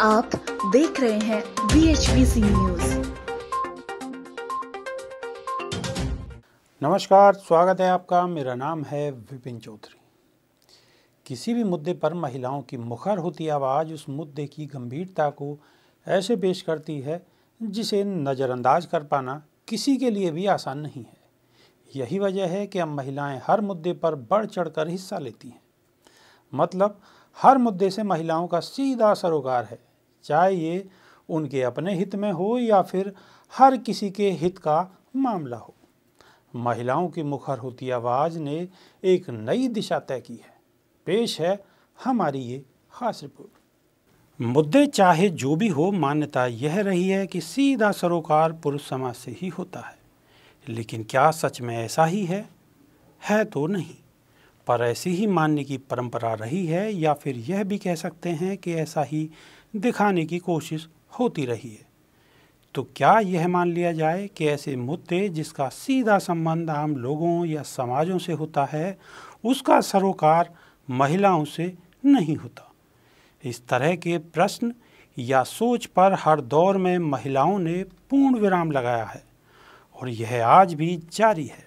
आप देख रहे हैं बी एच सी न्यूज नमस्कार स्वागत है आपका मेरा नाम है विपिन चौधरी किसी भी मुद्दे पर महिलाओं की मुखर होती आवाज़ उस मुद्दे की गंभीरता को ऐसे पेश करती है जिसे नज़रअंदाज कर पाना किसी के लिए भी आसान नहीं है यही वजह है कि अब महिलाएं हर मुद्दे पर बढ़ चढ़कर हिस्सा लेती हैं मतलब हर मुद्दे से महिलाओं का सीधा सरोकार है चाहे ये उनके अपने हित में हो या फिर हर किसी के हित का मामला हो महिलाओं की मुखर होती आवाज़ ने एक नई दिशा तय की है पेश है हमारी ये खास रिपोर्ट मुद्दे चाहे जो भी हो मान्यता यह रही है कि सीधा सरोकार पुरुष समाज से ही होता है लेकिन क्या सच में ऐसा ही है है तो नहीं पर ऐसी ही मानने की परंपरा रही है या फिर यह भी कह सकते हैं कि ऐसा ही दिखाने की कोशिश होती रही है तो क्या यह मान लिया जाए कि ऐसे मुद्दे जिसका सीधा संबंध आम लोगों या समाजों से होता है उसका सरोकार महिलाओं से नहीं होता इस तरह के प्रश्न या सोच पर हर दौर में महिलाओं ने पूर्ण विराम लगाया है और यह आज भी जारी है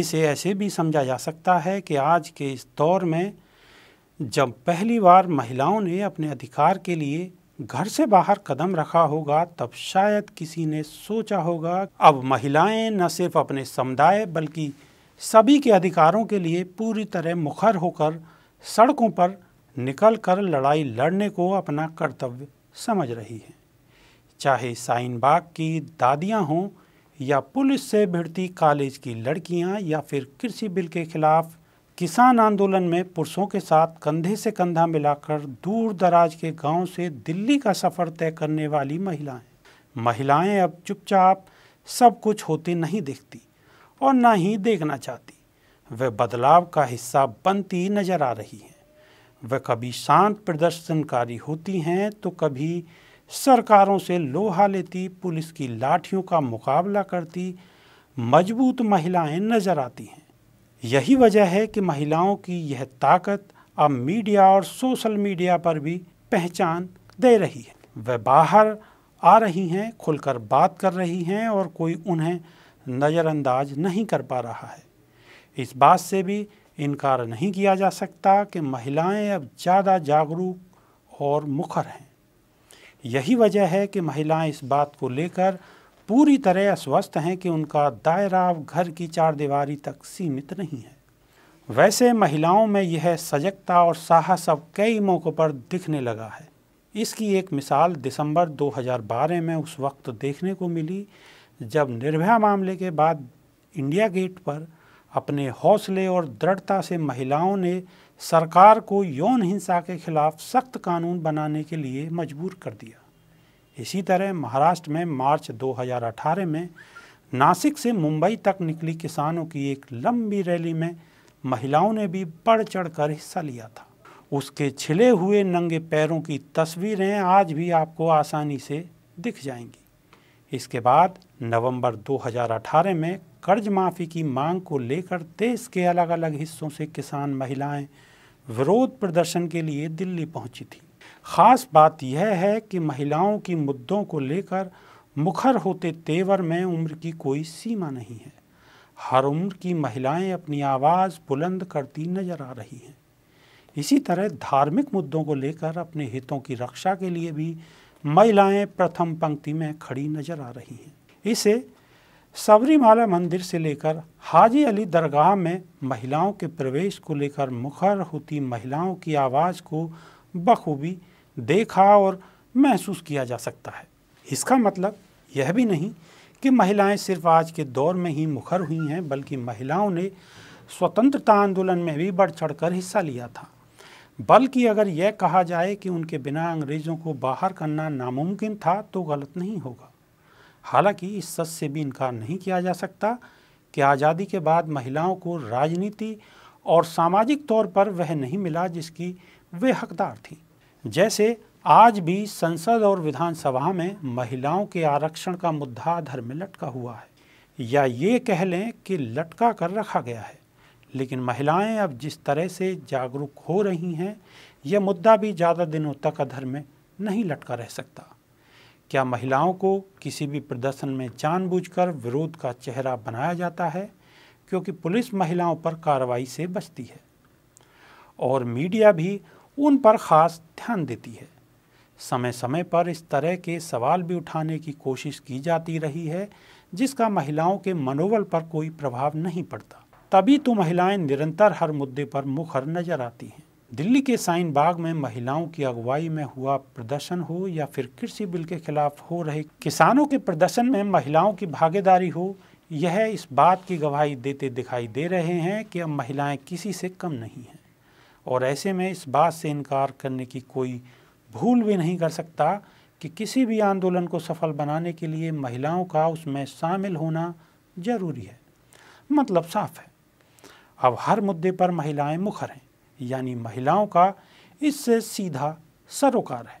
इसे ऐसे भी समझा जा सकता है कि आज के इस दौर में जब पहली बार महिलाओं ने अपने अधिकार के लिए घर से बाहर कदम रखा होगा तब शायद किसी ने सोचा होगा अब महिलाएं न सिर्फ अपने समुदाय बल्कि सभी के अधिकारों के लिए पूरी तरह मुखर होकर सड़कों पर निकल कर लड़ाई लड़ने को अपना कर्तव्य समझ रही हैं चाहे साइनबाग की दादियां हों या पुलिस से भिड़ती कॉलेज की लड़कियां या फिर कृषि बिल के खिलाफ किसान आंदोलन में पुरुषों के साथ कंधे से कंधा मिलाकर दूर दराज के गांव से दिल्ली का सफ़र तय करने वाली महिलाएं महिलाएं अब चुपचाप सब कुछ होते नहीं देखती और ना ही देखना चाहती वे बदलाव का हिस्सा बनती नजर आ रही हैं वे कभी शांत प्रदर्शनकारी होती हैं तो कभी सरकारों से लोहा लेती पुलिस की लाठियों का मुकाबला करती मजबूत महिलाएं नजर आती हैं यही वजह है कि महिलाओं की यह ताकत अब मीडिया और सोशल मीडिया पर भी पहचान दे रही है वह बाहर आ रही हैं खुलकर बात कर रही हैं और कोई उन्हें नज़रअंदाज नहीं कर पा रहा है इस बात से भी इनकार नहीं किया जा सकता कि महिलाएं अब ज़्यादा जागरूक और मुखर हैं यही वजह है कि महिलाएं इस बात को लेकर पूरी तरह स्वस्थ हैं कि उनका दायरा घर की चार दीवारी तक सीमित नहीं है वैसे महिलाओं में यह सजगता और साहस अब कई मौक़ों पर दिखने लगा है इसकी एक मिसाल दिसंबर 2012 में उस वक्त देखने को मिली जब निर्भया मामले के बाद इंडिया गेट पर अपने हौसले और दृढ़ता से महिलाओं ने सरकार को यौन हिंसा के खिलाफ सख्त कानून बनाने के लिए मजबूर कर दिया इसी तरह महाराष्ट्र में मार्च 2018 में नासिक से मुंबई तक निकली किसानों की एक लंबी रैली में महिलाओं ने भी बढ़ चढ़ कर हिस्सा लिया था उसके छिले हुए नंगे पैरों की तस्वीरें आज भी आपको आसानी से दिख जाएंगी इसके बाद नवंबर 2018 में कर्ज माफ़ी की मांग को लेकर देश के अलग अलग हिस्सों से किसान महिलाएं विरोध प्रदर्शन के लिए दिल्ली पहुंची थी ख़ास बात यह है कि महिलाओं की मुद्दों को लेकर मुखर होते तेवर में उम्र की कोई सीमा नहीं है हर उम्र की महिलाएं अपनी आवाज़ बुलंद करती नजर आ रही हैं इसी तरह धार्मिक मुद्दों को लेकर अपने हितों की रक्षा के लिए भी महिलाएं प्रथम पंक्ति में खड़ी नजर आ रही हैं इसे सबरीमाला मंदिर से लेकर हाजी अली दरगाह में महिलाओं के प्रवेश को लेकर मुखर होती महिलाओं की आवाज़ को बखूबी देखा और महसूस किया जा सकता है इसका मतलब यह भी नहीं कि महिलाएं सिर्फ आज के दौर में ही मुखर हुई हैं बल्कि महिलाओं ने स्वतंत्रता आंदोलन में भी बढ़ चढ़कर हिस्सा लिया था बल्कि अगर यह कहा जाए कि उनके बिना अंग्रेज़ों को बाहर करना नामुमकिन था तो गलत नहीं होगा हालांकि इस सच से भी इनकार नहीं किया जा सकता कि आज़ादी के बाद महिलाओं को राजनीति और सामाजिक तौर पर वह नहीं मिला जिसकी वे हकदार थीं जैसे आज भी संसद और विधानसभा में महिलाओं के आरक्षण का मुद्दा धर में लटका हुआ है या ये कह लें कि लटका कर रखा गया है लेकिन महिलाएं अब जिस तरह से जागरूक हो रही हैं यह मुद्दा भी ज़्यादा दिनों तक अधर में नहीं लटका रह सकता क्या महिलाओं को किसी भी प्रदर्शन में जानबूझकर विरोध का चेहरा बनाया जाता है क्योंकि पुलिस महिलाओं पर कार्रवाई से बचती है और मीडिया भी उन पर खास ध्यान देती है समय समय पर इस तरह के सवाल भी उठाने की कोशिश की जाती रही है जिसका महिलाओं के मनोबल पर कोई प्रभाव नहीं पड़ता तभी तो महिलाएं निरंतर हर मुद्दे पर मुखर नजर आती हैं दिल्ली के साइन बाग में महिलाओं की अगुवाई में हुआ प्रदर्शन हो या फिर कृषि बिल के खिलाफ हो रहे किसानों के प्रदर्शन में महिलाओं की भागीदारी हो यह इस बात की गवाही देते दिखाई दे रहे हैं कि अब महिलाएं किसी से कम नहीं हैं और ऐसे में इस बात से इनकार करने की कोई भूल भी नहीं कर सकता कि किसी भी आंदोलन को सफल बनाने के लिए महिलाओं का उसमें शामिल होना जरूरी है मतलब साफ है अब हर मुद्दे पर महिलाएं मुखर हैं यानी महिलाओं का इससे सीधा सरोकार है